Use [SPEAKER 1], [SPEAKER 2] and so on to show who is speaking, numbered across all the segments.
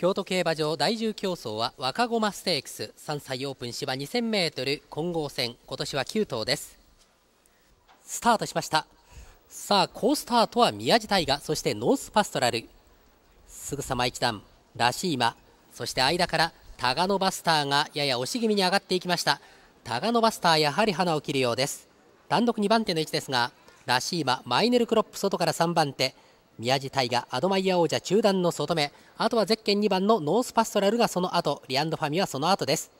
[SPEAKER 1] 京都競馬場第10競争は若駒ステークス3歳オープン芝 2000m 混合戦今年は9頭ですスタートしましたさあ好スタートは宮地大河そしてノースパストラルすぐさま1段ラシーマそして間からタガノバスターがやや押し気味に上がっていきましたタガノバスターやはり花を切るようです単独2番手の位置ですがラシーママイネルクロップ外から3番手宮地大河アドマイヤ王者中段の外目あとはゼッケン2番のノースパストラルがその後リアンドファミはその後です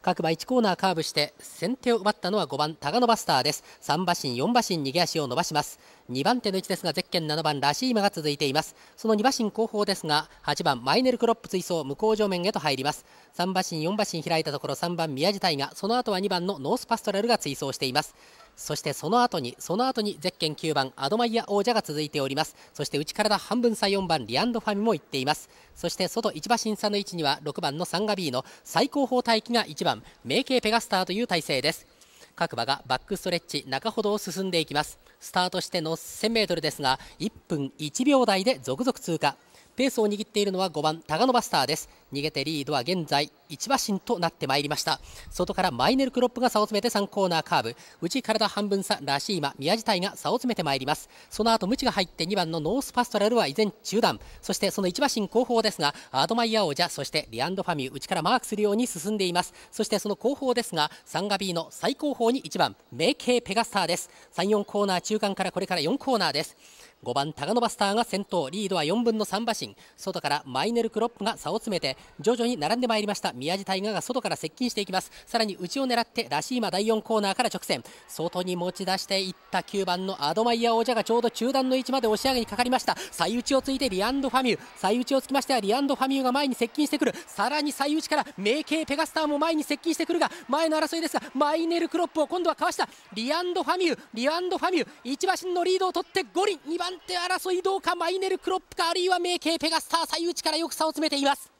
[SPEAKER 1] 各馬1コーナーカーブして先手を奪ったのは5番タガノバスターです3馬身4馬身逃げ足を伸ばします2番手の位置ですがゼッケン7番ラシーマが続いていますその2馬身後方ですが8番マイネルクロップ追走向こう上面へと入ります3馬身4馬身開いたところ3番宮地大がその後は2番のノースパストラルが追走していますそしてその後にその後にゼッケン9番アドマイヤ王者が続いておりますそして内から半分差4番リアンドファミも行っていますそして外一馬審査の位置には6番のサンガビーの最高峰待機が1番名慶ペガスターという体勢です各馬がバックストレッチ中ほどを進んでいきますスタートしての 1000m ですが1分1秒台で続々通過ペースを握っているのは5番タガノバスターです逃げてリードは現在1馬身となってまいりました外からマイネルクロップが差を詰めて3コーナーカーブ内体半分差ラシーマ宮地体が差を詰めてまいりますその後ムチが入って2番のノースパストラルは依然中段そしてその1馬身後方ですがアードマイヤ王者そしてリアンドファミュー内からマークするように進んでいますそしてその後方ですがサンガ B の最後方に1番名系ペガスターです34コーナー中間からこれから4コーナーです5番タガノバスターが先頭リードは4分の3馬身外からマイネル・クロップが差を詰めて徐々に並んでまいりました宮地大河が外から接近していきますさらに内を狙ってラシーマ第4コーナーから直線外に持ち出していった9番のアドマイヤ王者がちょうど中段の位置まで押し上げにかかりました最内をついてリアンド・ファミュー最内をつきましてはリアンド・ファミューが前に接近してくるさらに最内から名系ペガスターも前に接近してくるが前の争いですがマイネル・クロップを今度はかわしたリアンド・ファミューリアンド・ファミュー1馬身のリードを取って5輪2番手争いどうかマイネル・クロップかあるいは名系ペガスター最内からよく差を詰めています